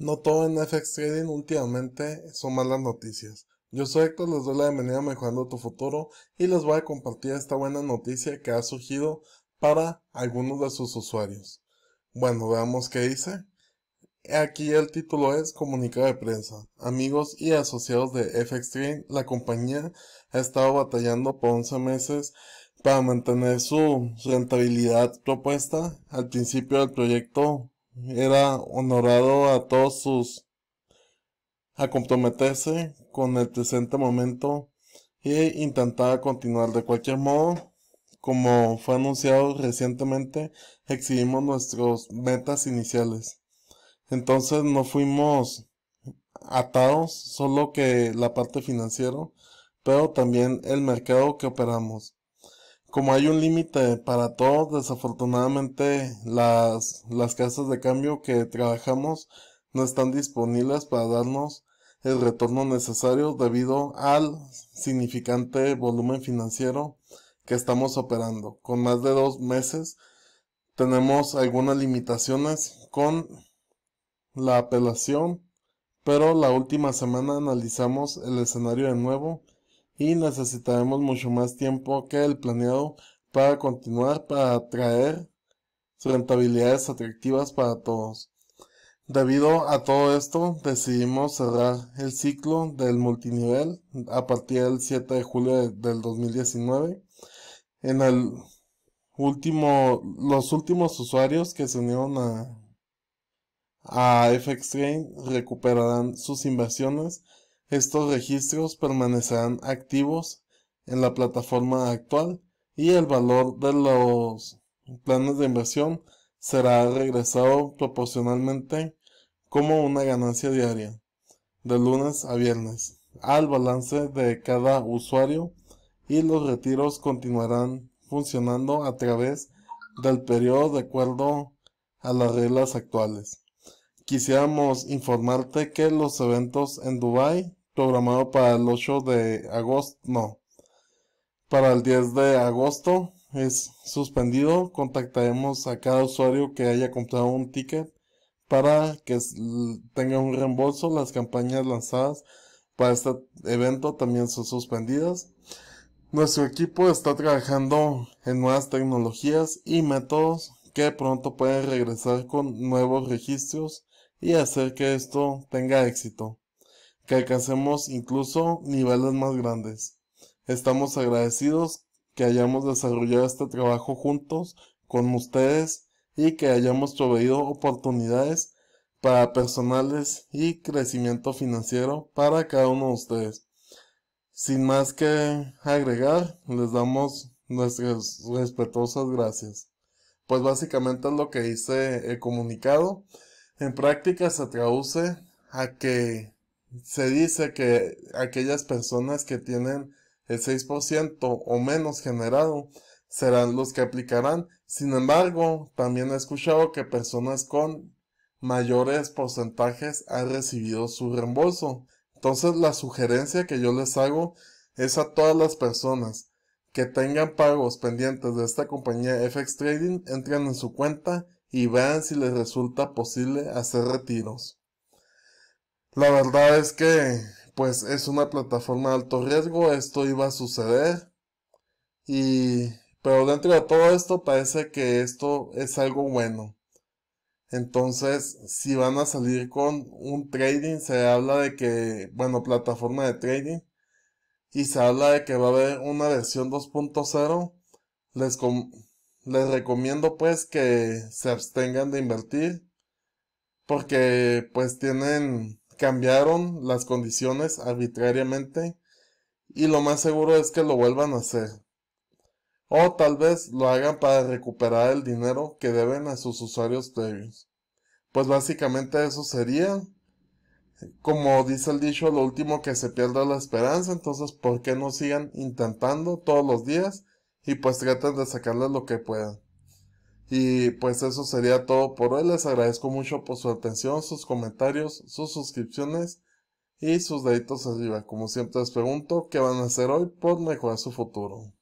No todo en FX Trading últimamente son malas noticias. Yo soy Héctor, les doy la bienvenida a Mejorando tu Futuro y les voy a compartir esta buena noticia que ha surgido para algunos de sus usuarios. Bueno, veamos qué dice. Aquí el título es Comunicado de prensa. Amigos y asociados de FX Trading, la compañía ha estado batallando por 11 meses para mantener su rentabilidad propuesta al principio del proyecto era honorado a todos sus a comprometerse con el presente momento e intentaba continuar. De cualquier modo, como fue anunciado recientemente, exhibimos nuestras metas iniciales. Entonces no fuimos atados solo que la parte financiera, pero también el mercado que operamos como hay un límite para todos, desafortunadamente las, las casas de cambio que trabajamos no están disponibles para darnos el retorno necesario debido al significante volumen financiero que estamos operando. Con más de dos meses tenemos algunas limitaciones con la apelación, pero la última semana analizamos el escenario de nuevo y necesitaremos mucho más tiempo que el planeado para continuar para atraer rentabilidades atractivas para todos. Debido a todo esto, decidimos cerrar el ciclo del multinivel a partir del 7 de julio del 2019. En el último, los últimos usuarios que se unieron a, a FX Train recuperarán sus inversiones estos registros permanecerán activos en la plataforma actual y el valor de los planes de inversión será regresado proporcionalmente como una ganancia diaria de lunes a viernes al balance de cada usuario y los retiros continuarán funcionando a través del periodo de acuerdo a las reglas actuales. Quisiéramos informarte que los eventos en Dubai programado para el 8 de agosto, no, para el 10 de agosto es suspendido. Contactaremos a cada usuario que haya comprado un ticket para que tenga un reembolso. Las campañas lanzadas para este evento también son suspendidas. Nuestro equipo está trabajando en nuevas tecnologías y métodos que pronto pueden regresar con nuevos registros y hacer que esto tenga éxito que alcancemos incluso niveles más grandes. Estamos agradecidos que hayamos desarrollado este trabajo juntos con ustedes y que hayamos proveído oportunidades para personales y crecimiento financiero para cada uno de ustedes. Sin más que agregar, les damos nuestras respetuosas gracias. Pues básicamente es lo que dice el comunicado. En práctica se traduce a que se dice que aquellas personas que tienen el 6% o menos generado serán los que aplicarán. Sin embargo, también he escuchado que personas con mayores porcentajes han recibido su reembolso. Entonces la sugerencia que yo les hago es a todas las personas que tengan pagos pendientes de esta compañía FX Trading, entren en su cuenta y vean si les resulta posible hacer retiros. La verdad es que, pues es una plataforma de alto riesgo, esto iba a suceder. Y, pero dentro de todo esto parece que esto es algo bueno. Entonces, si van a salir con un trading, se habla de que, bueno, plataforma de trading, y se habla de que va a haber una versión 2.0, les, les recomiendo pues que se abstengan de invertir, porque pues tienen cambiaron las condiciones arbitrariamente y lo más seguro es que lo vuelvan a hacer. O tal vez lo hagan para recuperar el dinero que deben a sus usuarios previos. Pues básicamente eso sería. Como dice el dicho, lo último que se pierda la esperanza, entonces ¿por qué no sigan intentando todos los días? Y pues traten de sacarle lo que puedan. Y pues eso sería todo por hoy. Les agradezco mucho por su atención, sus comentarios, sus suscripciones y sus deditos arriba. Como siempre les pregunto, ¿qué van a hacer hoy por mejorar su futuro?